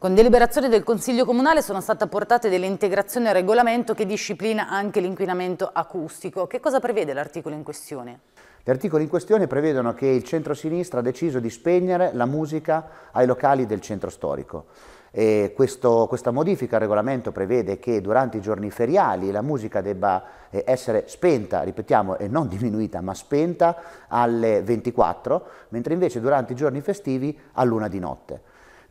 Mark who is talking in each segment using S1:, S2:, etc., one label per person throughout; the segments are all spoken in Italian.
S1: Con deliberazione del Consiglio Comunale sono state apportate delle integrazioni al regolamento che disciplina anche l'inquinamento acustico. Che cosa prevede l'articolo in questione? Gli articoli in questione prevedono che il centro-sinistra ha deciso di spegnere la musica ai locali del centro storico. Questo, questa modifica al regolamento prevede che durante i giorni feriali la musica debba eh, essere spenta, ripetiamo, e non diminuita, ma spenta alle 24, mentre invece durante i giorni festivi all'una di notte.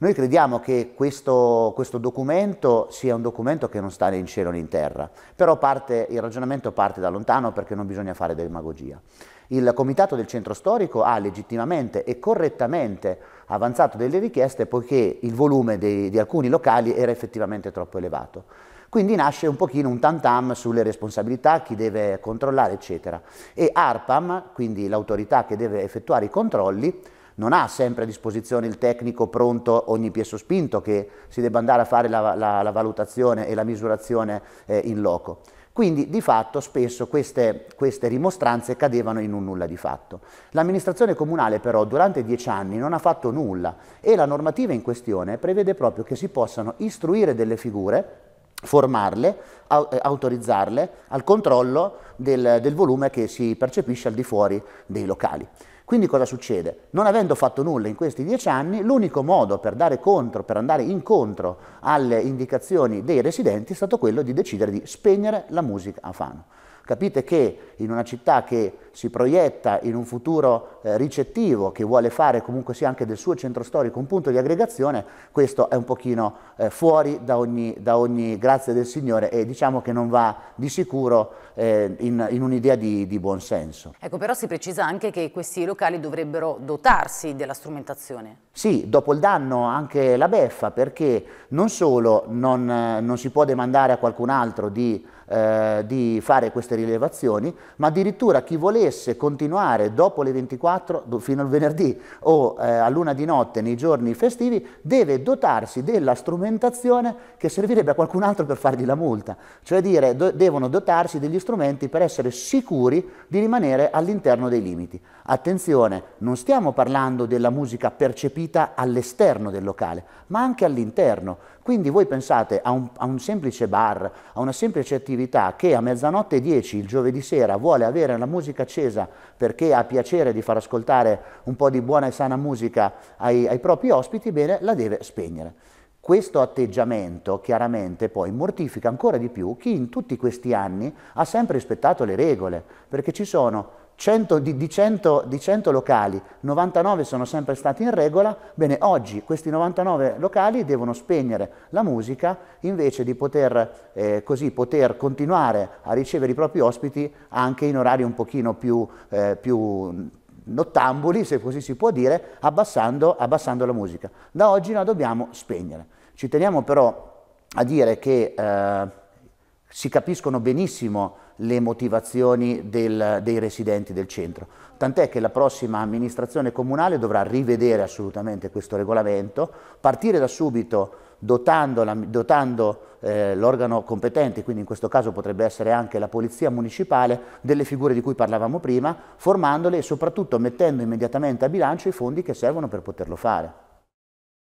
S1: Noi crediamo che questo, questo, documento sia un documento che non sta né in cielo né in terra, però parte, il ragionamento parte da lontano perché non bisogna fare demagogia. Il Comitato del Centro Storico ha legittimamente e correttamente avanzato delle richieste poiché il volume dei, di alcuni locali era effettivamente troppo elevato. Quindi nasce un pochino un tantam sulle responsabilità, chi deve controllare, eccetera. E ARPAM, quindi l'autorità che deve effettuare i controlli, non ha sempre a disposizione il tecnico pronto ogni piesso spinto che si debba andare a fare la, la, la valutazione e la misurazione eh, in loco. Quindi di fatto spesso queste, queste, rimostranze cadevano in un nulla di fatto. L'amministrazione comunale però durante dieci anni non ha fatto nulla e la normativa in questione prevede proprio che si possano istruire delle figure formarle, eh, autorizzarle al controllo del, del volume che si percepisce al di fuori dei locali. Quindi cosa succede? Non avendo fatto nulla in questi dieci anni, l'unico modo per dare contro, per andare incontro alle indicazioni dei residenti è stato quello di decidere di spegnere la musica a Fano. Capite che in una città che si proietta in un futuro eh, ricettivo che vuole fare comunque sia anche del suo centro storico un punto di aggregazione, questo è un pochino eh, fuori da ogni, da ogni, grazia del Signore e diciamo che non va di sicuro eh, in, in un'idea di, di buon senso. Ecco, però si precisa anche che questi locali dovrebbero dotarsi della strumentazione. Sì, dopo il danno anche la beffa, perché non solo non, eh, non si può demandare a qualcun altro di, eh, di fare queste rilevazioni, ma addirittura chi voleva volesse continuare dopo le 24 fino al venerdì o eh, a luna di notte nei giorni festivi, deve dotarsi della strumentazione che servirebbe a qualcun altro per fargli la multa. Cioè dire, do, devono dotarsi degli strumenti per essere sicuri di rimanere all'interno dei limiti. Attenzione, non stiamo parlando della musica percepita all'esterno del locale, ma anche all'interno. Quindi voi pensate a un, a un, semplice bar, a una semplice attività che a mezzanotte 10 il giovedì sera vuole avere la musica accesa perché ha piacere di far ascoltare un po' di buona e sana musica ai, ai propri ospiti, bene, la deve spegnere. Questo atteggiamento chiaramente poi mortifica ancora di più chi in tutti questi anni ha sempre rispettato le regole, perché ci sono 100, di, di, 100, di, 100, locali, 99 sono sempre stati in regola, bene, oggi questi 99 locali devono spegnere la musica invece di poter, eh, così, poter continuare a ricevere i propri ospiti anche in orari un pochino più, eh, più nottambuli, se così si può dire, abbassando, abbassando la musica. Da oggi la dobbiamo spegnere. Ci teniamo però a dire che eh, si capiscono benissimo le motivazioni del, dei residenti del centro. Tant'è che la prossima amministrazione comunale dovrà rivedere assolutamente questo regolamento, partire da subito dotando, eh, l'organo eh, competente, quindi in questo caso potrebbe essere anche la Polizia Municipale, delle figure di cui parlavamo prima, formandole e soprattutto mettendo immediatamente a bilancio i fondi che servono per poterlo fare.